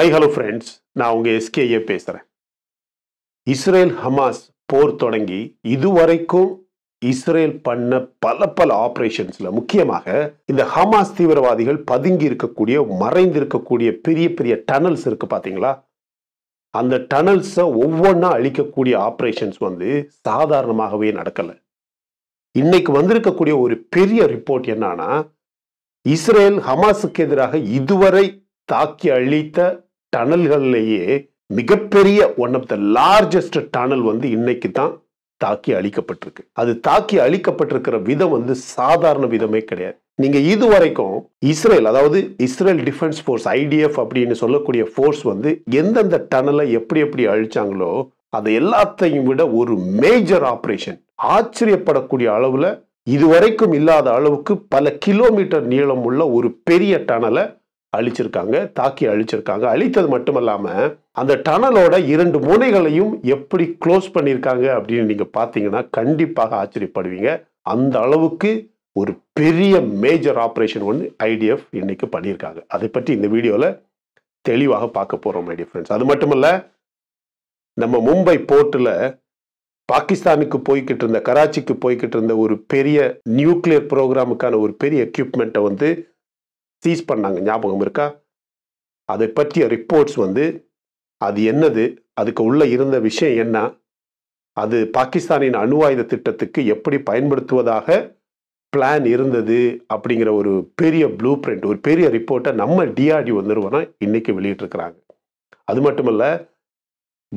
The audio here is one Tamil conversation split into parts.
ஹை ஹலோ ஃப்ரெண்ட்ஸ் நான் உங்கள் எஸ்கேஏ பேசுகிறேன் இஸ்ரேல் ஹமாஸ் போர் தொடங்கி இதுவரைக்கும் இஸ்ரேல் பண்ண பல பல ஆப்ரேஷன்ஸில் முக்கியமாக இந்த ஹமாஸ் தீவிரவாதிகள் பதுங்கி இருக்கக்கூடிய மறைந்து இருக்கக்கூடிய பெரிய பெரிய டனல்ஸ் இருக்குது பார்த்தீங்களா அந்த டனல்ஸை ஒவ்வொன்றா அழிக்கக்கூடிய ஆப்ரேஷன்ஸ் வந்து சாதாரணமாகவே நடக்கலை இன்னைக்கு வந்திருக்கக்கூடிய ஒரு பெரிய ரிப்போர்ட் என்னன்னா இஸ்ரேல் ஹமாஸுக்கு எதிராக இதுவரை தாக்கி அழித்த டனல்கள்லேயே மிகப்பெரிய one of the largest tunnel வந்து இன்னைக்கு தான் தாக்கி அழிக்கப்பட்டிருக்கு அது தாக்கி அழிக்கப்பட்டிருக்கிற விதம் வந்து சாதாரண விதமே கிடையாது நீங்க இது வரைக்கும் இஸ்ரேல் அதாவது இஸ்ரேல் டிஃபென்ஸ் ஃபோர்ஸ் ஐடிஎஃப் அப்படின்னு சொல்லக்கூடிய ஃபோர்ஸ் வந்து எந்தெந்த டனலை எப்படி எப்படி அழிச்சாங்களோ அது எல்லாத்தையும் விட ஒரு மேஜர் ஆப்ரேஷன் ஆச்சரியப்படக்கூடிய அளவுல இதுவரைக்கும் இல்லாத அளவுக்கு பல கிலோமீட்டர் நீளம் உள்ள ஒரு பெரிய டனலை அழிச்சிருக்காங்க தாக்கி அழிச்சிருக்காங்க அழித்தது மட்டுமல்லாமல் அந்த டனலோட இரண்டு முனைகளையும் எப்படி க்ளோஸ் பண்ணியிருக்காங்க அப்படின்னு நீங்கள் பார்த்தீங்கன்னா கண்டிப்பாக ஆச்சரியப்படுவீங்க அந்த அளவுக்கு ஒரு பெரிய மேஜர் ஆப்ரேஷன் ஒன்று ஐடிஎஃப் இன்னைக்கு பண்ணியிருக்காங்க அதை பற்றி இந்த வீடியோவில் தெளிவாக பார்க்க போகிறோம் மைடிய ஃப்ரெண்ட்ஸ் அது மட்டுமல்ல நம்ம மும்பை போர்ட்டில் பாகிஸ்தானுக்கு போய்கிட்டு இருந்த கராச்சிக்கு போய்கிட்டு இருந்த ஒரு பெரிய நியூக்ளியர் ப்ரோக்ராமுக்கான ஒரு பெரிய எக்யூப்மெண்ட்டை வந்து சீஸ் பண்ணாங்க ஞாபகம் இருக்கா அதை பற்றிய ரிப்போர்ட்ஸ் வந்து அது என்னது அதுக்கு உள்ளே இருந்த விஷயம் என்ன அது பாகிஸ்தானின் அணு ஆயுத திட்டத்துக்கு எப்படி பயன்படுத்துவதாக பிளான் இருந்தது அப்படிங்கிற ஒரு பெரிய ப்ளூ பிரிண்ட் ஒரு பெரிய ரிப்போர்ட்டை நம்ம டிஆர்டி வந்துருவோம்னா இன்னைக்கு வெளியிட்டிருக்கிறாங்க அது மட்டுமல்ல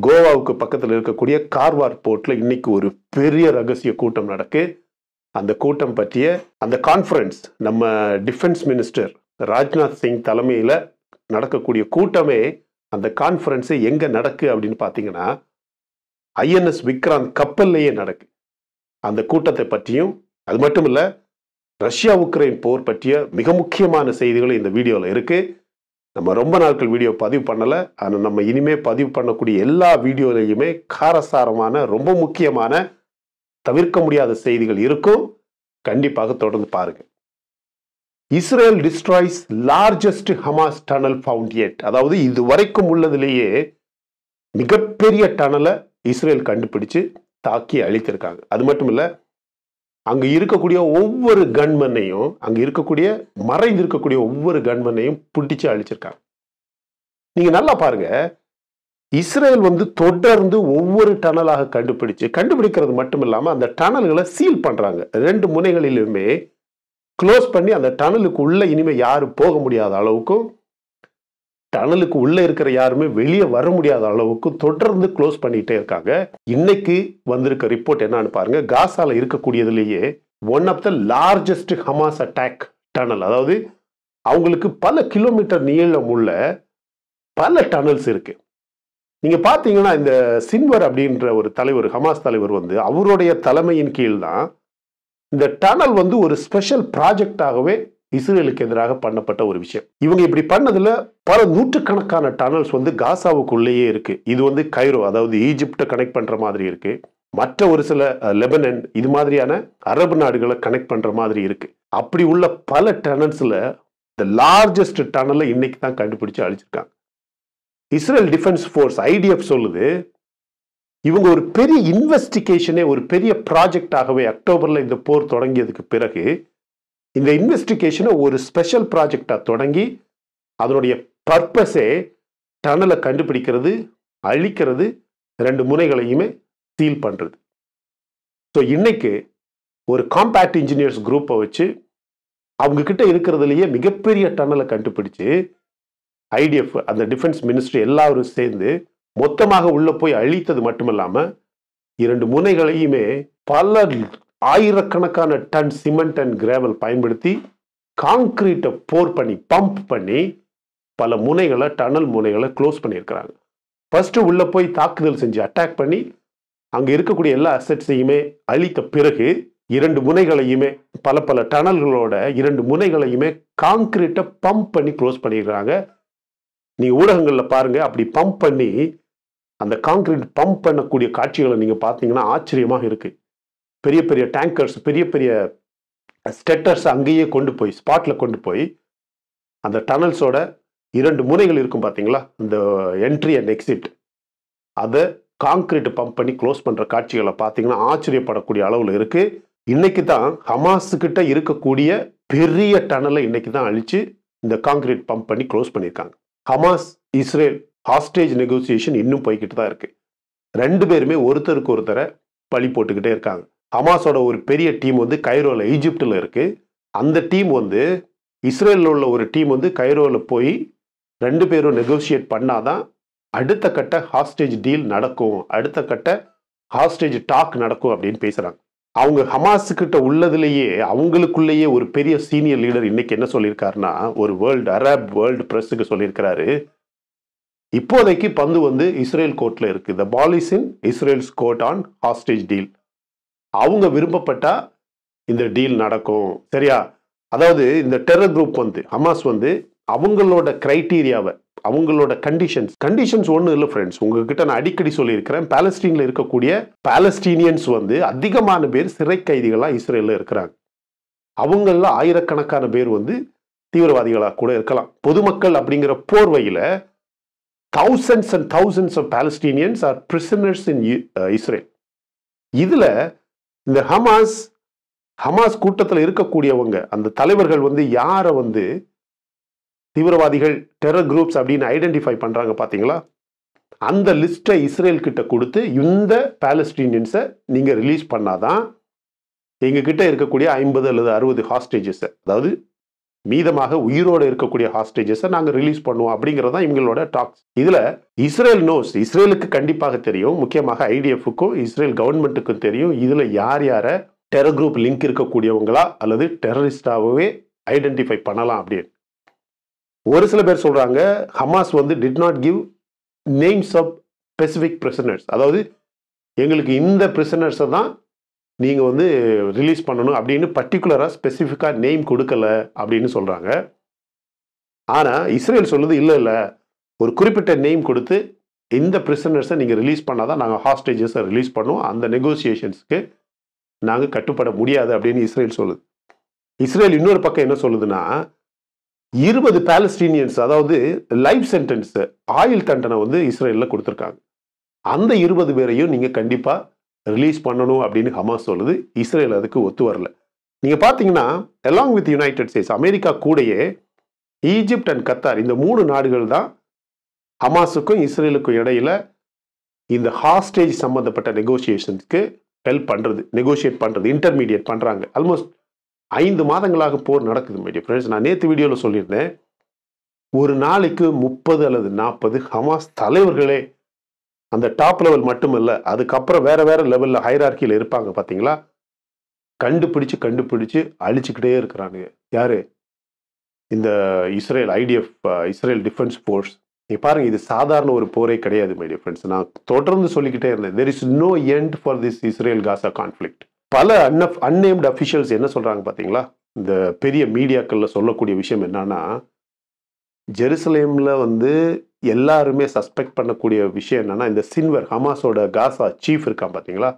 கோவாவுக்கு பக்கத்தில் இருக்கக்கூடிய கார்வார் போர்ட்டில் இன்னைக்கு ஒரு பெரிய ரகசிய கூட்டம் நடக்கு அந்த கூட்டம் பற்றிய அந்த கான்ஃபரன்ஸ் நம்ம டிஃபென்ஸ் மினிஸ்டர் ராஜ்நாத் சிங் தலைமையில் நடக்கக்கூடிய கூட்டமே அந்த கான்ஃபரன்ஸு எங்கே நடக்கு அப்படின்னு பார்த்தீங்கன்னா ஐஎன்எஸ் விக்ராந்த் கப்பல்லையே நடக்கு அந்த கூட்டத்தை பற்றியும் அது மட்டும் இல்லை ரஷ்யா உக்ரைன் போர் பற்றிய மிக முக்கியமான செய்திகளும் இந்த வீடியோவில் இருக்குது நம்ம ரொம்ப நாட்கள் வீடியோ பதிவு பண்ணலை ஆனால் நம்ம இனிமேல் பதிவு பண்ணக்கூடிய எல்லா வீடியோலையுமே காரசாரமான ரொம்ப முக்கியமான தவிர்க்க முடியாத செய்திகள் இருக்கும் கண்டிப்பாக தொடர்ந்து பாருங்கள் Israel destroys largest Hamas tunnel found at அதாவது இது வரைக்கும் உள்ளதுலேயே மிகப்பெரிய டனலை இஸ்ரேல் கண்டுபிடிச்சு தாக்கி அழித்திருக்காங்க அது மட்டும் இல்லை அங்கே இருக்கக்கூடிய ஒவ்வொரு கன்மனையும் அங்கே இருக்கக்கூடிய மறைந்து இருக்கக்கூடிய ஒவ்வொரு கன்மனையும் பிடிச்சு அழிச்சிருக்காங்க நீங்கள் நல்லா பாருங்க இஸ்ரேல் வந்து தொடர்ந்து ஒவ்வொரு டனலாக கண்டுபிடிச்சு கண்டுபிடிக்கிறது மட்டும் இல்லாமல் அந்த டனல்களை சீல் பண்ணுறாங்க ரெண்டு முனைகளிலுமே க்ளோஸ் பண்ணி அந்த டனலுக்கு உள்ளே இனிமேல் யாரும் போக முடியாத அளவுக்கும் டனலுக்கு உள்ளே இருக்கிற யாருமே வெளியே வர முடியாத அளவுக்கு தொடர்ந்து க்ளோஸ் பண்ணிகிட்டே இருக்காங்க இன்னைக்கு வந்திருக்க ரிப்போர்ட் என்னன்னு பாருங்க காசால இருக்கக்கூடியதுலேயே one of the largest Hamas attack tunnel அதாவது அவங்களுக்கு பல கிலோமீட்டர் நீளம் உள்ள பல டனல்ஸ் இருக்கு நீங்க பார்த்தீங்கன்னா இந்த சின்வர் அப்படின்ற ஒரு தலைவர் ஹமாஸ் தலைவர் வந்து அவருடைய தலைமையின் கீழ் தான் இந்த டனல் வந்து ஒரு ஸ்பெஷல் ப்ராஜெக்டாகவே இஸ்ரேலுக்கு எதிராக பண்ணப்பட்ட ஒரு விஷயம் இவங்க இப்படி பண்ணதுல பல நூற்றுக்கணக்கான டனல்ஸ் வந்து காசாவுக்குள்ளேயே இருக்கு இது வந்து கைரோ அதாவது ஈஜிப்டை கனெக்ட் பண்ற மாதிரி இருக்கு மற்ற ஒரு சில லெபனன் இது மாதிரியான அரபு நாடுகளை கனெக்ட் பண்ற மாதிரி இருக்கு அப்படி உள்ள பல டனல்ஸ்ல த லார்ஜஸ்ட் டனலை இன்னைக்கு தான் கண்டுபிடிச்சு அழிச்சிருக்காங்க இஸ்ரேல் டிஃபென்ஸ் ஃபோர்ஸ் ஐடிஎஃப் சொல்லுது இவங்க ஒரு பெரிய இன்வெஸ்டிகேஷனே ஒரு பெரிய ப்ராஜெக்டாகவே அக்டோபரில் இந்த போர் தொடங்கியதுக்கு பிறகு இந்த இன்வெஸ்டிகேஷனை ஒரு ஸ்பெஷல் ப்ராஜெக்டாக தொடங்கி அதனுடைய பர்பஸே டனலை கண்டுபிடிக்கிறது அழிக்கிறது ரெண்டு முனைகளையுமே சீல் பண்ணுறது ஸோ இன்னைக்கு ஒரு காம்பேக்ட் இன்ஜினியர்ஸ் குரூப்பை வச்சு அவங்கக்கிட்ட இருக்கிறதுலையே மிகப்பெரிய டனலை கண்டுபிடிச்சு ஐடிஎஃப் அந்த டிஃபென்ஸ் மினிஸ்ட்ரி எல்லாரும் சேர்ந்து மொத்தமாக உள்ளே போய் அழித்தது மட்டுமல்லாமல் இரண்டு முனைகளையுமே பல ஆயிரக்கணக்கான டன் சிமெண்ட் அண்ட் கிராவல் பயன்படுத்தி காங்கிரீட்டை போர் பண்ணி பம்ப் பண்ணி பல முனைகளை டனல் முனைகளை க்ளோஸ் பண்ணியிருக்கிறாங்க ஃபஸ்ட்டு உள்ளே போய் தாக்குதல் செஞ்சு அட்டாக் பண்ணி அங்கே இருக்கக்கூடிய எல்லா அசட்ஸையுமே அழித்த பிறகு இரண்டு முனைகளையுமே பல பல டனல்களோட இரண்டு முனைகளையுமே காங்கிரீட்டை பம்ப் பண்ணி க்ளோஸ் பண்ணியிருக்கிறாங்க நீ ஊடகங்களில் பாருங்கள் அப்படி பம்ப் பண்ணி அந்த காங்கிரீட் பம்ப் பண்ணக்கூடிய காட்சிகளை நீங்கள் பார்த்தீங்கன்னா ஆச்சரியமாக இருக்குது பெரிய பெரிய டேங்கர்ஸ் பெரிய பெரிய ஸ்டெட்டர்ஸ் அங்கேயே கொண்டு போய் ஸ்பாட்டில் கொண்டு போய் அந்த டனல்ஸோட இரண்டு முனைகள் இருக்கும் பார்த்தீங்களா இந்த என்ட்ரி அண்ட் எக்ஸிட் அதை காங்கிரீட் பம்ப் பண்ணி க்ளோஸ் பண்ணுற காட்சிகளை பார்த்தீங்கன்னா ஆச்சரியப்படக்கூடிய அளவில் இருக்குது இன்னைக்கு தான் ஹமாஸுக்கிட்ட இருக்கக்கூடிய பெரிய டனலை இன்னைக்கு தான் அழித்து இந்த காங்கிரீட் பம்ப் பண்ணி க்ளோஸ் பண்ணியிருக்காங்க ஹமாஸ் இஸ்ரேல் ஹாஸ்டேஜ் நெகோசியேஷன் இன்னும் போய்கிட்டு தான் இருக்குது ரெண்டு பேருமே ஒருத்தருக்கு ஒருத்தரை பழி போட்டுக்கிட்டே இருக்காங்க ஹமாஸோட ஒரு பெரிய டீம் வந்து கைரோவில் ஈஜிப்டில் இருக்குது அந்த டீம் வந்து இஸ்ரேலில் உள்ள ஒரு டீம் வந்து கைரோவில் போய் ரெண்டு பேரும் நெகோசியேட் பண்ணாதான் அடுத்த கட்ட ஹாஸ்டேஜ் டீல் நடக்கும் அடுத்த கட்ட ஹாஸ்டேஜ் டாக் நடக்கும் அப்படின்னு பேசுகிறாங்க அவங்க ஹமாஸுக்கிட்ட உள்ளதுலேயே அவங்களுக்குள்ளேயே ஒரு பெரிய சீனியர் லீடர் இன்னைக்கு என்ன சொல்லியிருக்காருன்னா ஒரு வேர்ல்டு அரப் வேர்ல்டு ப்ரெஸ்ஸுக்கு சொல்லியிருக்கிறாரு இப்போதைக்கு பந்து வந்து இஸ்ரேல் கோர்ட்டில் இருக்குது the ball is in Israel's court on hostage deal அவங்க விரும்பப்பட்டா இந்த டீல் நடக்கும் சரியா அதாவது இந்த டெரர் குரூப் வந்து ஹமாஸ் வந்து அவங்களோட கிரைட்டீரியாவை அவங்களோட கண்டிஷன்ஸ் கண்டிஷன்ஸ் ஒன்றும் இல்லை ஃப்ரெண்ட்ஸ் உங்ககிட்ட நான் அடிக்கடி சொல்லியிருக்கிறேன் பாலஸ்டீனில் இருக்கக்கூடிய பாலஸ்டீனியன்ஸ் வந்து அதிகமான பேர் சிறை கைதிகளாக இஸ்ரேலில் இருக்கிறாங்க அவங்களில் ஆயிரக்கணக்கான பேர் வந்து தீவிரவாதிகளாக கூட இருக்கலாம் பொதுமக்கள் அப்படிங்கிற போர்வையில் thousands and thousands of Palestinians are prisoners in Israel இதில் இந்த ஹமாஸ் ஹமாஸ் கூட்டத்தில் இருக்கக்கூடியவங்க அந்த தலைவர்கள் வந்து யாரை வந்து தீவிரவாதிகள் டெரர் குரூப்ஸ் அப்படின்னு ஐடென்டிஃபை பண்ணுறாங்க பார்த்தீங்களா அந்த லிஸ்ட்டை இஸ்ரேல் கிட்ட கொடுத்து இந்த பாலஸ்டீனியன்ஸை நீங்கள் ரிலீஸ் பண்ணாதான் எங்ககிட்ட இருக்கக்கூடிய ஐம்பது அல்லது அறுபது ஹாஸ்டேஜஸை அதாவது மீதமாக உயிரோடு இருக்கக்கூடிய ஹாஸ்டேஜஸை நாங்கள் ரிலீஸ் பண்ணுவோம் அப்படிங்கிறது தான் இவங்களோட டாக்ஸ் இதில் இஸ்ரேல் நோஸ் இஸ்ரேலுக்கு கண்டிப்பாக தெரியும் முக்கியமாக ஐடிஎஃப்க்கும் இஸ்ரேல் கவர்மெண்ட்டுக்கும் தெரியும் இதில் யார் யாரை டெரர் குரூப் லிங்க் இருக்கக்கூடியவங்களா அல்லது டெரரிஸ்டாகவே ஐடென்டிஃபை பண்ணலாம் அப்படின்னு ஒரு சில பேர் சொல்கிறாங்க ஹமாஸ் வந்து did not give names of specific prisoners அதாவது எங்களுக்கு இந்த பிரசனர்ஸை தான் நீங்கள் வந்து ரிலீஸ் பண்ணணும் அப்படின்னு பர்டிகுலராக ஸ்பெசிஃபிக்காக நேம் கொடுக்கல அப்படின்னு சொல்கிறாங்க ஆனால் இஸ்ரேல் சொல்லுது இல்லை இல்லை ஒரு குறிப்பிட்ட நேம் கொடுத்து இந்த பிரிசனர்ஸை நீங்கள் ரிலீஸ் பண்ணால் தான் நாங்கள் ஹாஸ்டேஜஸை ரிலீஸ் பண்ணுவோம் அந்த நெகோசியேஷன்ஸுக்கு நாங்கள் கட்டுப்பட முடியாது அப்படின்னு இஸ்ரேல் சொல்லுது இஸ்ரேல் இன்னொரு பக்கம் என்ன சொல்லுதுன்னா இருபது பேலஸ்டீனியன்ஸ் அதாவது லைஃப் சென்டென்ஸு ஆயில் தண்டனை வந்து இஸ்ரேலில் கொடுத்துருக்காங்க அந்த இருபது பேரையும் நீங்கள் கண்டிப்பாக ரிலீஸ் பண்ணணும் அப்படின்னு ஹமாஸ் சொல்லுது இஸ்ரேல் அதுக்கு ஒத்து வரல நீங்கள் பார்த்தீங்கன்னா along with United States America கூடயே ஈஜிப்ட் அண்ட் கத்தார் இந்த மூணு நாடுகள் தான் ஹமாஸுக்கும் இஸ்ரேலுக்கும் இடையில இந்த ஹாஸ்டேஜ் சம்மந்தப்பட்ட நெகோசியேஷனுக்கு ஹெல்ப் பண்ணுறது நெகோஷியேட் பண்ணுறது இன்டர்மீடியேட் பண்ணுறாங்க ஆல்மோஸ்ட் ஐந்து மாதங்களாக போர் நடக்குது மைடிய ஃப்ரெண்ட்ஸ் நான் நேற்று வீடியோவில் சொல்லியிருந்தேன் ஒரு நாளைக்கு முப்பது அல்லது நாற்பது ஹமாஸ் தலைவர்களே அந்த டாப் லெவல் மட்டும் இல்லை அதுக்கப்புறம் வேறு வேறு லெவலில் ஹைரார்கியில் இருப்பாங்க பார்த்தீங்களா கண்டுபிடிச்சு கண்டுபிடிச்சு அழிச்சுக்கிட்டே இருக்கிறாங்க யார் இந்த Israel IDF Israel defence force நீ பாருங்கள் இது சாதாரண ஒரு போரே கிடையாது மை டிஃபென்ஸ் நான் தொடர்ந்து சொல்லிக்கிட்டே இருந்தேன் there is no end for this Israel Gaza conflict பல அன்னேம்டு அஃபிஷியல்ஸ் என்ன சொல்கிறாங்க பார்த்தீங்களா இந்த பெரிய மீடியாக்களில் சொல்லக்கூடிய விஷயம் என்னன்னா ஜெருசலேமில் வந்து எல்லாருமே சஸ்பெக்ட் பண்ணக்கூடிய விஷயம் என்னென்னா இந்த சின்வர் ஹமாஸோட காசா சீஃப் இருக்கான் பார்த்தீங்களா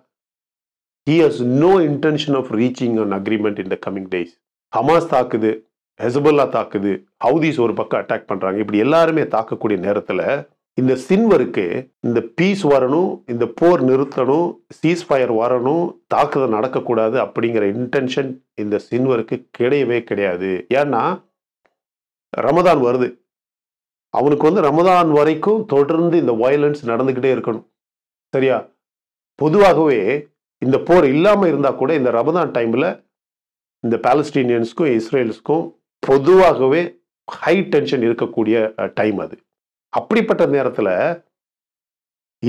he has no intention of reaching an agreement in the coming days Hamas தாக்குது ஹெசபுல்லா தாக்குது ஹவுதிஸ் ஒரு பக்கம் அட்டாக் பண்ணுறாங்க இப்படி எல்லாருமே தாக்கக்கூடிய நேரத்தில் இந்த சின்வருக்கு இந்த பீஸ் வரணும் இந்த போர் நிறுத்தணும் ஃபயர் வரணும் தாக்குதல் நடக்கக்கூடாது அப்படிங்கிற இன்டென்ஷன் இந்த சின்வருக்கு கிடையவே கிடையாது ஏன்னா ரமதான் வருது அவனுக்கு வந்து ரமதான் வரைக்கும் தொடர்ந்து இந்த வயலன்ஸ் நடந்துக்கிட்டே இருக்கணும் சரியா பொதுவாகவே இந்த போர் இல்லாமல் இருந்தால் கூட இந்த ரமதான் டைமில் இந்த பாலஸ்டீனியன்ஸ்க்கும் இஸ்ரேல்ஸ்க்கும் பொதுவாகவே ஹை டென்ஷன் இருக்கக்கூடிய டைம் அது அப்படிப்பட்ட நேரத்தில்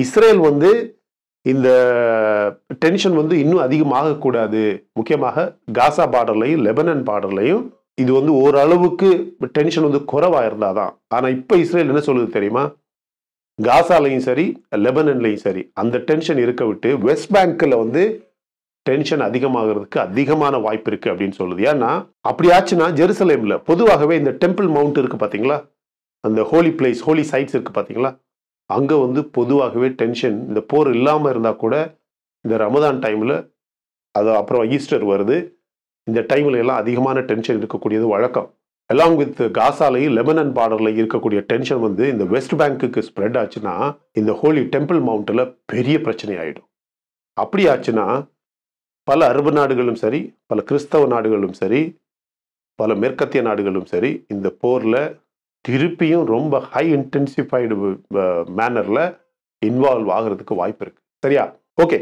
இஸ்ரேல் வந்து இந்த டென்ஷன் வந்து இன்னும் அதிகமாகக்கூடாது முக்கியமாக காசா பார்டர்லையும் லெபனன் பார்டர்லையும் இது வந்து ஓரளவுக்கு டென்ஷன் வந்து குறவாக இருந்தால் தான் ஆனால் இப்போ இஸ்ரேல் என்ன சொல்லுது தெரியுமா காசாலையும் சரி லெபனன்லையும் சரி அந்த டென்ஷன் இருக்க விட்டு வெஸ்ட் பேங்க்கில் வந்து டென்ஷன் அதிகமாகிறதுக்கு அதிகமான வாய்ப்பு இருக்குது அப்படின்னு சொல்லுது ஏன்னா அப்படி ஆச்சுன்னா ஜெருசலேமில் பொதுவாகவே இந்த டெம்பிள் மவுண்ட் இருக்குது பார்த்தீங்களா அந்த ஹோலி பிளேஸ் ஹோலி சைட்ஸ் இருக்குது பார்த்தீங்களா அங்கே வந்து பொதுவாகவே டென்ஷன் இந்த போர் இல்லாமல் இருந்தால் கூட இந்த ரமதான் டைமில் அது அப்புறம் ஈஸ்டர் வருது இந்த டைமில் எல்லாம் அதிகமான டென்ஷன் இருக்கக்கூடியது வழக்கம் எல்லாம் வித் காசாலையும் லெபனன் பார்டரில் இருக்கக்கூடிய டென்ஷன் வந்து இந்த வெஸ்ட் பேங்க்குக்கு ஸ்ப்ரெட் ஆச்சுன்னா இந்த ஹோலி டெம்பிள் மவுண்டில் பெரிய பிரச்சனை ஆகிடும் அப்படி ஆச்சுன்னா பல அரபு நாடுகளும் சரி பல கிறிஸ்தவ நாடுகளும் சரி பல மேற்கத்திய நாடுகளும் சரி இந்த போரில் திருப்பியும் ரொம்ப ஹை இன்டென்சிஃபைடு மேனரில் இன்வால்வ் ஆகிறதுக்கு வாய்ப்பு இருக்குது சரியா ஓகே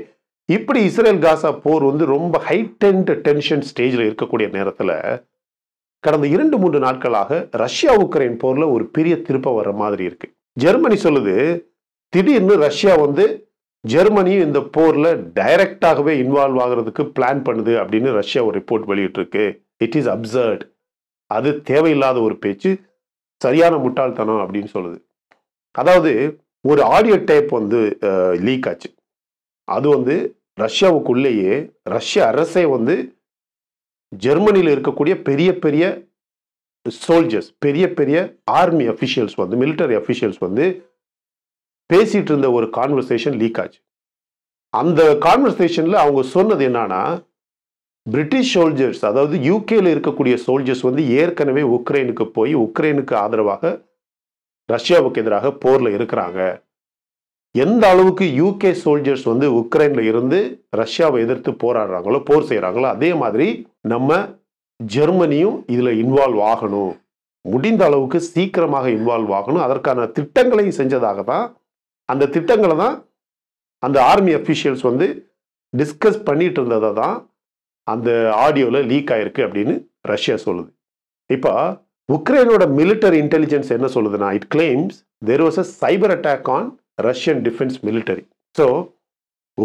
இப்படி இஸ்ரேல் காசா போர் வந்து ரொம்ப ஹைடென்ட் டென்ஷன் ஸ்டேஜில் இருக்கக்கூடிய நேரத்தில் கடந்த இரண்டு மூன்று நாட்களாக ரஷ்யா உக்ரைன் போரில் ஒரு பெரிய திருப்பம் வர மாதிரி இருக்கு ஜெர்மனி சொல்லுது திடீர்னு ரஷ்யா வந்து ஜெர்மனியும் இந்த போரில் டைரக்டாகவே இன்வால்வ் ஆகிறதுக்கு பிளான் பண்ணுது அப்படின்னு ரஷ்யா ஒரு ரிப்போர்ட் வெளியிட்டிருக்கு இட் இஸ் அப்சர்ட் அது தேவையில்லாத ஒரு பேச்சு சரியான முட்டாள்தனம் அப்படின்னு சொல்லுது அதாவது ஒரு ஆடியோ டேப் வந்து லீக் ஆச்சு அது வந்து ரஷ்யாவுக்குள்ளேயே ரஷ்ய அரசே வந்து ஜெர்மனியில் இருக்கக்கூடிய பெரிய பெரிய சோல்ஜர்ஸ் பெரிய பெரிய ஆர்மி அஃபிஷியல்ஸ் வந்து மிலிட்டரி அஃபிஷியல்ஸ் வந்து பேசிகிட்டு இருந்த ஒரு கான்வர்சேஷன் லீக் ஆச்சு அந்த கான்வர்சேஷனில் அவங்க சொன்னது என்னன்னா பிரிட்டிஷ் சோல்ஜர்ஸ் அதாவது யூகேல இருக்கக்கூடிய சோல்ஜர்ஸ் வந்து ஏற்கனவே உக்ரைனுக்கு போய் உக்ரைனுக்கு ஆதரவாக ரஷ்யாவுக்கு எதிராக போரில் இருக்கிறாங்க எந்த அளவுக்கு யூகே சோல்ஜர்ஸ் வந்து உக்ரைன்ல இருந்து ரஷ்யாவை எதிர்த்து போராடுறாங்களோ போர் செய்கிறாங்களோ அதே மாதிரி நம்ம ஜெர்மனியும் இதில் இன்வால்வ் ஆகணும் முடிந்த அளவுக்கு சீக்கிரமாக இன்வால்வ் ஆகணும் அதற்கான திட்டங்களையும் செஞ்சதாக தான் அந்த திட்டங்களை தான் அந்த ஆர்மி அஃபிஷியல்ஸ் வந்து டிஸ்கஸ் பண்ணிட்டு இருந்ததை தான் அந்த ஆடியோவில் லீக் ஆயிருக்கு அப்படின்னு ரஷ்யா சொல்லுது இப்போ உக்ரைனோட மிலிட்டரி இன்டெலிஜென்ஸ் என்ன சொல்லுதுன்னா it claims there was a cyber attack on Russian defence military so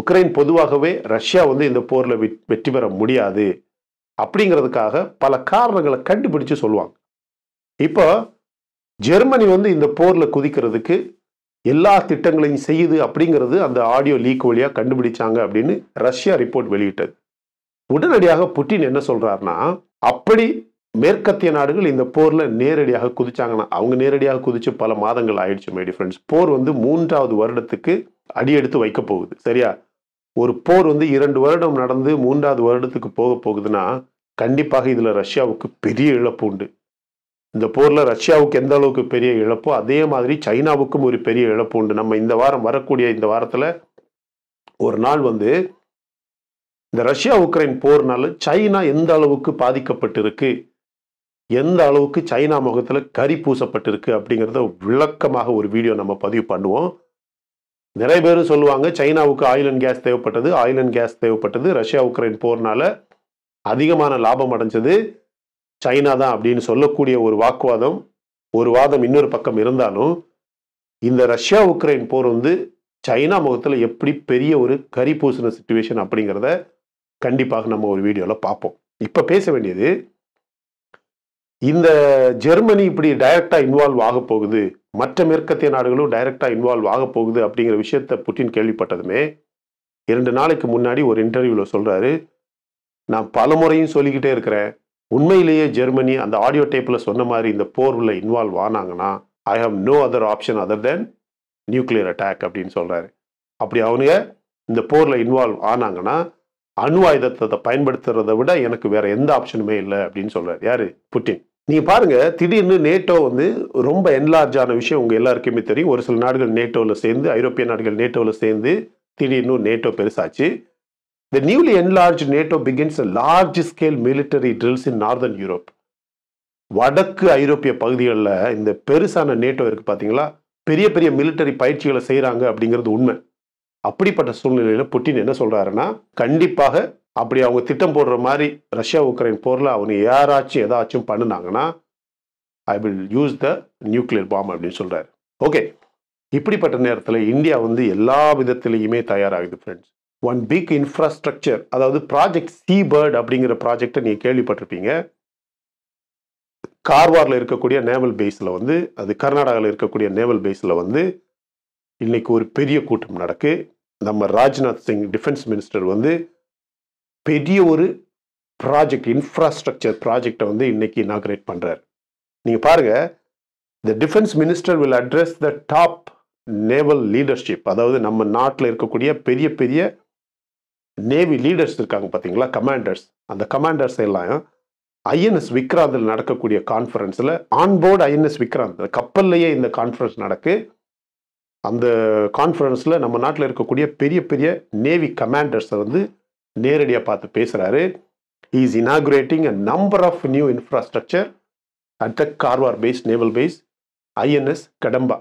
Ukraine பொதுவாகவே ரஷ்யா வந்து இந்த போரில் வெற்றி பெற முடியாது அப்படிங்கிறதுக்காக பல காரணங்களை கண்டுபிடிச்சு சொல்லுவாங்க இப்போ ஜெர்மனி வந்து இந்த போரில் குதிக்கிறதுக்கு எல்லா திட்டங்களையும் செய்யுது அப்படிங்கிறது அந்த ஆடியோ லீக் வழியாக கண்டுபிடிச்சாங்க அப்படின்னு ரஷ்யா ரிப்போர்ட் வெளியிட்டது உடனடியாக புட்டின் என்ன சொல்கிறாருன்னா அப்படி மேற்கத்திய நாடுகள் இந்த போரில் நேரடியாக குதிச்சாங்கன்னா அவங்க நேரடியாக குதிச்சு பல மாதங்கள் ஆயிடுச்சு மேடி ஃப்ரெண்ட்ஸ் போர் வந்து மூன்றாவது வருடத்துக்கு அடியெடுத்து வைக்க போகுது சரியா ஒரு போர் வந்து இரண்டு வருடம் நடந்து மூன்றாவது வருடத்துக்கு போக போகுதுன்னா கண்டிப்பாக இதில் ரஷ்யாவுக்கு பெரிய இழப்பு உண்டு இந்த போரில் ரஷ்யாவுக்கு எந்த அளவுக்கு பெரிய இழப்போ அதே மாதிரி சைனாவுக்கும் ஒரு பெரிய இழப்பு உண்டு நம்ம இந்த வாரம் வரக்கூடிய இந்த வாரத்தில் ஒரு நாள் வந்து இந்த ரஷ்யா உக்ரைன் போர்னால சைனா எந்த அளவுக்கு பாதிக்கப்பட்டிருக்கு எந்த அளவுக்கு சைனா முகத்தில் கறி பூசப்பட்டிருக்கு அப்படிங்கிறத விளக்கமாக ஒரு வீடியோ நம்ம பதிவு பண்ணுவோம் நிறைய பேர் சொல்லுவாங்க சைனாவுக்கு ஆயில் அண்ட் கேஸ் தேவைப்பட்டது ஆயில் அண்ட் கேஸ் தேவைப்பட்டது ரஷ்யா உக்ரைன் போர்னால அதிகமான லாபம் அடைஞ்சது சைனா தான் அப்படின்னு சொல்லக்கூடிய ஒரு வாக்குவாதம் ஒரு வாதம் இன்னொரு பக்கம் இருந்தாலும் இந்த ரஷ்யா உக்ரைன் போர் வந்து சைனா முகத்தில் எப்படி பெரிய ஒரு கரி பூசின சுச்சுவேஷன் அப்படிங்கிறத கண்டிப்பாக நம்ம ஒரு வீடியோவில் பார்ப்போம் இப்போ பேச வேண்டியது இந்த ஜெர்மனி இப்படி டைரக்டா இன்வால்வ் ஆக போகுது மற்ற மேற்கத்திய நாடுகளும் டைரக்டா இன்வால்வ் ஆக போகுது அப்படிங்கிற விஷயத்த புட்டின் கேள்விப்பட்டதுமே இரண்டு நாளைக்கு முன்னாடி ஒரு இன்டர்வியூல சொல்கிறாரு நான் பல முறையும் சொல்லிக்கிட்டே இருக்கிறேன் உண்மையிலேயே ஜெர்மனி அந்த ஆடியோ டேப்பில் சொன்ன மாதிரி இந்த உள்ள இன்வால்வ் ஆனாங்கன்னா I have no other option other than nuclear attack அப்படின்னு சொல்கிறாரு அப்படி அவனுங்க இந்த போரில் இன்வால்வ் ஆனாங்கன்னா அணு ஆயுதத்தை பயன்படுத்துறதை விட எனக்கு வேற எந்த ஆப்ஷனுமே இல்லை அப்படின்னு சொல்கிறார் யார் புட்டின் நீங்கள் பாருங்கள் திடீர்னு நேட்டோ வந்து ரொம்ப என்லார்ஜ் ஆன விஷயம் உங்கள் எல்லாருக்குமே தெரியும் ஒரு சில நாடுகள் நேட்டோவில் சேர்ந்து ஐரோப்பிய நாடுகள் நேட்டோவில் சேர்ந்து திடீர்னு நேட்டோ பெருசாச்சு the newly enlarge NATO begins a large scale military drills in northern Europe வடக்கு ஐரோப்பிய பகுதிகளில் இந்த பெருசான நேட்டோ இருக்குது பார்த்தீங்களா பெரிய பெரிய மிலிட்டரி பயிற்சிகளை செய்கிறாங்க அப்படிங்கிறது உண்மை அப்படிப்பட்ட சூழ்நிலையில் புட்டின் என்ன சொல்கிறாருன்னா கண்டிப்பாக அப்படி அவங்க திட்டம் போடுற மாதிரி ரஷ்யா உக்ரைன் போரில் அவங்க யாராச்சும் ஏதாச்சும் பண்ணினாங்கன்னா I will use the nuclear bomb அப்படின்னு சொல்கிறாரு ஓகே இப்படிப்பட்ட நேரத்தில் இந்தியா வந்து எல்லா விதத்துலேயுமே தயாராகுது ஃப்ரெண்ட்ஸ் ஒன் பிக் இன்ஃப்ராஸ்ட்ரக்சர் அதாவது ப்ராஜெக்ட் பேர்ட் அப்படிங்கிற ப்ராஜெக்டை நீங்கள் கேள்விப்பட்டிருப்பீங்க கார்வாரில் இருக்கக்கூடிய நேவல் பேஸில் வந்து அது கர்நாடகாவில் இருக்கக்கூடிய நேவல் பேஸில் வந்து இன்றைக்கி ஒரு பெரிய கூட்டம் நடக்கு நம்ம ராஜ்நாத் சிங் டிஃபென்ஸ் மினிஸ்டர் வந்து பெரிய ஒரு ப்ராஜெக்ட் இன்ஃப்ராஸ்ட்ரக்சர் ப்ராஜெக்டை வந்து இன்னைக்கு இனாக்ரேட் பண்ணுறாரு நீங்கள் பாருங்கள் the defence minister will address the top naval leadership அதாவது நம்ம நாட்டில் இருக்கக்கூடிய பெரிய பெரிய நேவி லீடர்ஸ் இருக்காங்க பார்த்தீங்களா கமாண்டர்ஸ் அந்த கமாண்டர்ஸ் எல்லாம் ஐஎன்எஸ் விக்ராந்தில் நடக்கக்கூடிய கான்ஃபரன்ஸில் ஆன்போர்டு ஐஎன்எஸ் விக்ராந்த் கப்பல்லையே இந்த கான்ஃபரன்ஸ் நடக்கு அந்த கான்ஃபரன்ஸில் நம்ம நாட்டில் இருக்கக்கூடிய பெரிய பெரிய நேவி கமாண்டர்ஸை வந்து நேரடியாக பார்த்து பேசுகிறாரு is inaugurating a number of new infrastructure at the Karwar base naval base INS Kadamba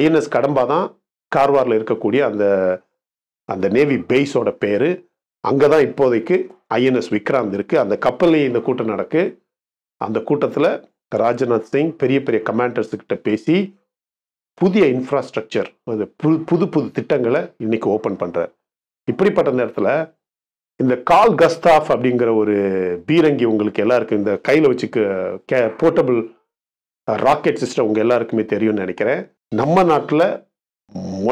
INS Kadamba தான் கார்வாரில் இருக்கக்கூடிய அந்த அந்த நேவி பேஸோட பேர் அங்கே தான் இப்போதைக்கு ஐஎன்எஸ் விக்ராந்த் இருக்குது அந்த கப்பல்லையும் இந்த கூட்டம் நடக்கு அந்த கூட்டத்தில் ராஜ்நாத் சிங் பெரிய பெரிய கமாண்டர்ஸுக்கிட்ட பேசி புதிய இன்ஃப்ராஸ்ட்ரக்சர் அது புது புது புது திட்டங்களை இன்றைக்கி ஓப்பன் பண்ணுறார் இப்படிப்பட்ட நேரத்தில் இந்த கால் கஸ்தாஃப் அப்படிங்கிற ஒரு பீரங்கி உங்களுக்கு எல்லாருக்கும் இந்த கையில் வச்சு கே போர்ட்டபிள் ராக்கெட் சிஸ்டம் உங்கள் எல்லாருக்குமே தெரியும்னு நினைக்கிறேன் நம்ம நாட்டில்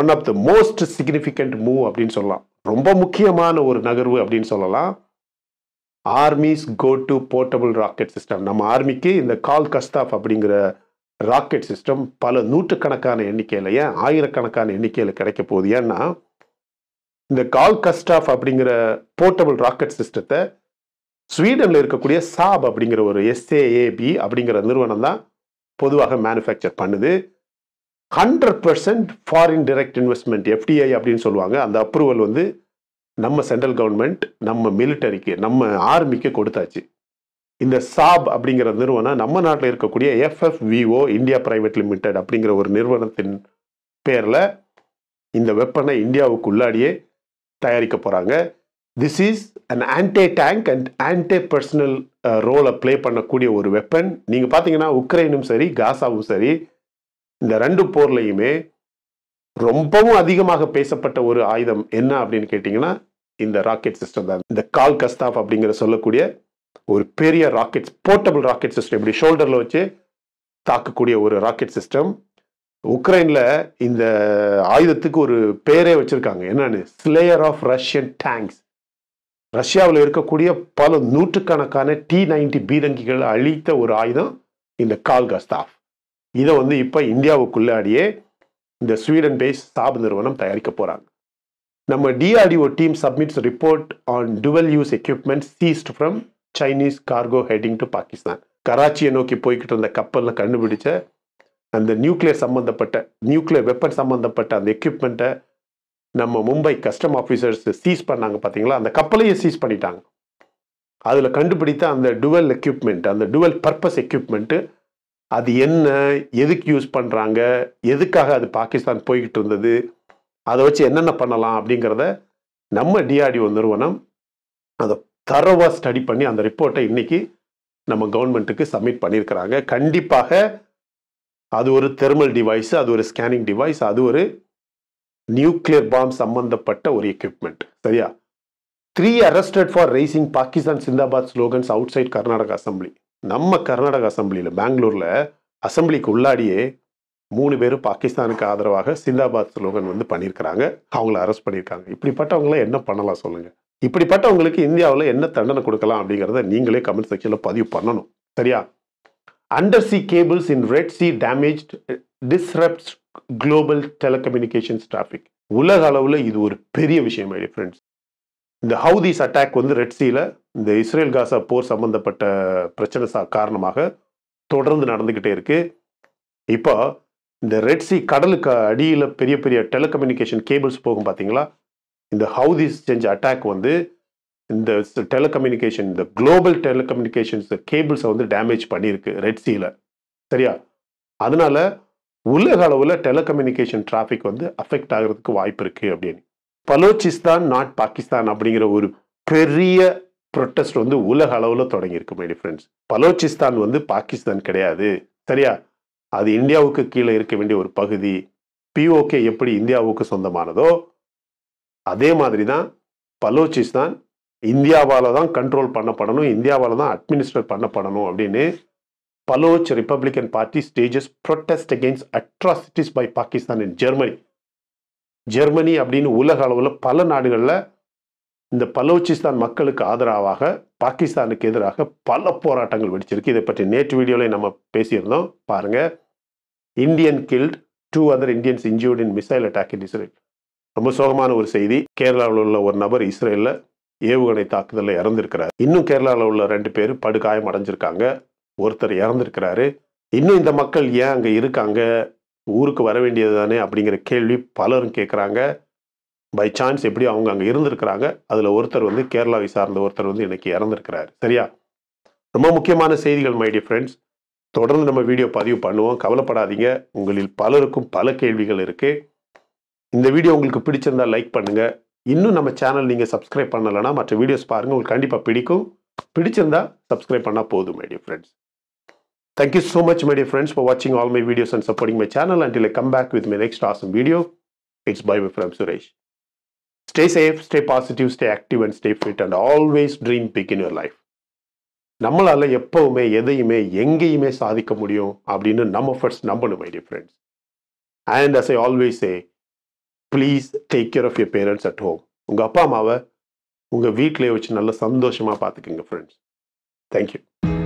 one of the most significant move அப்படின்னு சொல்லலாம் ரொம்ப முக்கியமான ஒரு நகர்வு அப்படின்னு சொல்லலாம் armies go to portable rocket system நம்ம ஆர்மிக்கு இந்த கால் கஸ்தாஃப் அப்படிங்கிற ராக்கெட் சிஸ்டம் பல நூற்றுக்கணக்கான எண்ணிக்கையில் ஏன் ஆயிரக்கணக்கான எண்ணிக்கையில் கிடைக்க போகுது ஏன்னா இந்த கால் கஸ்டாஃப் அப்படிங்கிற போர்ட்டபிள் ராக்கெட் சிஸ்டத்தை ஸ்வீடனில் இருக்கக்கூடிய சாப் அப்படிங்கிற ஒரு எஸ்ஏஏபி அப்படிங்கிற நிறுவனம் தான் பொதுவாக மேனுஃபேக்சர் பண்ணுது hundred percent foreign direct investment FDI அப்படின்னு சொல்லுவாங்க அந்த அப்ரூவல் வந்து நம்ம சென்ட்ரல் கவர்மெண்ட் நம்ம மிலிட்டரிக்கு நம்ம ஆர்மிக்கு கொடுத்தாச்சு இந்த சாப் அப்படிங்கிற நிறுவனம் நம்ம நாட்டில் இருக்கக்கூடிய எஃப்எஃப்விஓ இந்தியா பிரைவேட் லிமிடெட் அப்படிங்கிற ஒரு நிறுவனத்தின் பேரில் இந்த வெப்பனை இந்தியாவுக்கு உள்ளாடியே தயாரிக்க போகிறாங்க this is and anti tank and anti personnel ரோலை ப்ளே பண்ணக்கூடிய ஒரு வெப்பன் நீங்கள் பார்த்தீங்கன்னா உக்ரைனும் சரி காசாவும் சரி இந்த ரெண்டு போர்லையுமே ரொம்பவும் அதிகமாக பேசப்பட்ட ஒரு ஆயுதம் என்ன அப்படின்னு கேட்டிங்கன்னா இந்த ராக்கெட் சிஸ்டம் தான் இந்த கால் கஸ்தாப் அப்படிங்கிற சொல்லக்கூடிய ஒரு பெரிய ராக்கெட்ஸ் போர்ட்டபிள் ராக்கெட் சிஸ்டம் இப்படி ஷோல்டரில் வச்சு தாக்கக்கூடிய ஒரு ராக்கெட் சிஸ்டம் உக்ரைனில் இந்த ஆயுதத்துக்கு ஒரு பேரே வச்சுருக்காங்க என்னன்னு ஸ்லேயர் ஆஃப் ரஷ்யன் டேங்க்ஸ் ரஷ்யாவில் இருக்கக்கூடிய பல நூற்றுக்கணக்கான டி நைன்டி பீரங்கிகள் அழித்த ஒரு ஆயுதம் இந்த கால்கஸ்தாஃப் இதை வந்து இப்போ இந்தியாவுக்குள்ளாடியே இந்த ஸ்வீடன் பேஸ் ஸ்டாப் நிறுவனம் தயாரிக்க போகிறாங்க நம்ம DRDO team submits report on dual use equipment seized from Chinese cargo heading to Pakistan கராச்சியை நோக்கி போய்கிட்டு இருந்த கப்பலில் கண்டுபிடிச்ச அந்த நியூக்ளியர் சம்மந்தப்பட்ட நியூக்ளியர் வெப்பன் சம்மந்தப்பட்ட அந்த எக்யூப்மெண்ட்டை நம்ம மும்பை கஸ்டம் ஆஃபீஸர்ஸ் சீஸ் பண்ணாங்க பார்த்தீங்களா அந்த கப்பலையே சீஸ் பண்ணிட்டாங்க அதில் கண்டுபிடித்த அந்த டுவல் எக்யூப்மெண்ட் அந்த டுவல் பர்பஸ் எக்யூப்மெண்ட்டு அது என்ன எதுக்கு யூஸ் பண்ணுறாங்க எதுக்காக அது பாகிஸ்தான் போய்கிட்டு இருந்தது அதை வச்சு என்னென்ன பண்ணலாம் அப்படிங்கிறத நம்ம டிஆர்டிஓ நிறுவனம் அதை தரவாக ஸ்டடி பண்ணி அந்த ரிப்போர்ட்டை இன்றைக்கி நம்ம கவர்மெண்ட்டுக்கு சப்மிட் பண்ணியிருக்கிறாங்க கண்டிப்பாக அது ஒரு தெர்மல் டிவைஸ் அது ஒரு ஸ்கேனிங் டிவைஸ் அது ஒரு நியூக்ளியர் பாம் சம்பந்தப்பட்ட ஒரு எக்யூப்மெண்ட் சரியா three arrested for raising Pakistan zindabad slogans outside Karnataka assembly நம்ம கர்நாடகா அசம்பிளியில் பெங்களூரில் அசம்பிளிக்கு உள்ளாடியே மூணு பேரும் பாகிஸ்தானுக்கு ஆதரவாக சிந்தாபாத் ஸ்லோகன் வந்து பண்ணியிருக்கிறாங்க அவங்கள அரெஸ்ட் பண்ணியிருக்காங்க இப்படிப்பட்டவங்கள என்ன பண்ணலாம் சொல்லுங்கள் இப்படிப்பட்டவங்களுக்கு இந்தியாவில் என்ன தண்டனை கொடுக்கலாம் அப்படிங்கிறத நீங்களே கமெண்ட் செக்ஷனில் பதிவு பண்ணணும் சரியா undersea cables in Red Sea damaged eh, disrupts global telecommunications traffic உலக அளவில் இது ஒரு பெரிய விஷயம் ஃப்ரெண்ட்ஸ் இந்த ஹவுதீஸ் அட்டாக் வந்து ரெட் சீல இந்த இஸ்ரேல் காசா போர் சம்பந்தப்பட்ட பிரச்சனை சா காரணமாக தொடர்ந்து நடந்துக்கிட்டே இருக்கு இப்போ இந்த ரெட் சி கடலுக்கு அடியில் பெரிய பெரிய டெலிகம்யூனிகேஷன் கேபிள்ஸ் போகும் பார்த்தீங்களா இந்த ஹவுதீஸ் செஞ்ச அட்டாக் வந்து இந்த டெலிகம்யூனிகேஷன் இந்த குளோபல் டெலிகம்யூனிகேஷன்ஸ் கேபிள்ஸை வந்து டேமேஜ் பண்ணியிருக்கு ரெட் சீல சரியா அதனால உலக அளவில் டெலிகம்யூனிகேஷன் டிராஃபிக் வந்து அஃபெக்ட் ஆகிறதுக்கு வாய்ப்பு இருக்கு அப்படின்னு பலோச்சிஸ்தான் நாட் பாகிஸ்தான் அப்படிங்கிற ஒரு பெரிய ப்ரொட்டஸ்ட் வந்து உலக அளவில் தொடங்கியிருக்கு மை ஃப்ரெண்ட்ஸ் பலோச்சிஸ்தான் வந்து பாகிஸ்தான் கிடையாது சரியா அது இந்தியாவுக்கு கீழே இருக்க வேண்டிய ஒரு பகுதி பிஓகே எப்படி இந்தியாவுக்கு சொந்தமானதோ அதே மாதிரி தான் பலோச்சிஸ்தான் இந்தியாவால் தான் கண்ட்ரோல் பண்ணப்படணும் இந்தியாவால் தான் அட்மினிஸ்ட்ரேட் பண்ணப்படணும் அப்படின்னு Baloch republican party stages protest against atrocities by Pakistan in Germany Germany அப்படின்னு உலக அளவில் பல நாடுகளில் இந்த பலோச்சிஸ்தான் மக்களுக்கு ஆதரவாக பாகிஸ்தானுக்கு எதிராக பல போராட்டங்கள் வெடிச்சிருக்கு இதை பற்றி நேற்று வீடியோவில் நம்ம பேசியிருந்தோம் பாருங்கள் Indian killed two other Indians injured in missile attack in Israel ரொம்ப சோகமான ஒரு செய்தி கேரளாவில் உள்ள ஒரு நபர் இஸ்ரேலில் ஏவுகணை தாக்குதலில் இறந்திருக்கிறார் இன்னும் கேரளாவில் உள்ள ரெண்டு பேர் படுகாயம் அடைஞ்சிருக்காங்க ஒருத்தர் இறந்திருக்கிறாரு இன்னும் இந்த மக்கள் ஏன் அங்கே இருக்காங்க ஊருக்கு வர வேண்டியது தானே அப்படிங்கிற கேள்வி பலரும் கேட்குறாங்க பை சான்ஸ் எப்படி அவங்க அங்கே இருந்திருக்கிறாங்க அதில் ஒருத்தர் வந்து கேரளாவை சார்ந்த ஒருத்தர் வந்து இன்னைக்கு இறந்துருக்கிறாரு சரியா ரொம்ப முக்கியமான செய்திகள் மைடி ஃப்ரெண்ட்ஸ் தொடர்ந்து நம்ம வீடியோ பதிவு பண்ணுவோம் கவலைப்படாதீங்க உங்களில் பலருக்கும் பல கேள்விகள் இருக்குது இந்த வீடியோ உங்களுக்கு பிடிச்சிருந்தா லைக் பண்ணுங்கள் இன்னும் நம்ம சேனல் நீங்கள் சப்ஸ்கிரைப் பண்ணலைன்னா மற்ற வீடியோஸ் பாருங்கள் உங்களுக்கு கண்டிப்பாக பிடிக்கும் பிடிச்சிருந்தா சப்ஸ்கிரைப் பண்ணால் போதும் my dear friends thank you so much my dear friends for வாட்சிங் all my videos and supporting my channel and இல்லை come back with my next awesome video it's bye my friend Suresh stay safe stay positive stay active and stay fit and always dream big in your life நம்மளால் எப்போவுமே எதையுமே எங்கேயுமே சாதிக்க முடியும் அப்படின்னு நம்ம ஃபர்ஸ்ட் நம்பணும் my dear friends and as I always a please take care of your parents at home உங்கள் அப்பா அம்மாவை உங்கள் வீட்டிலே வச்சு நல்லா சந்தோஷமாக பார்த்துக்குங்க ஃப்ரெண்ட்ஸ் தேங்க்யூ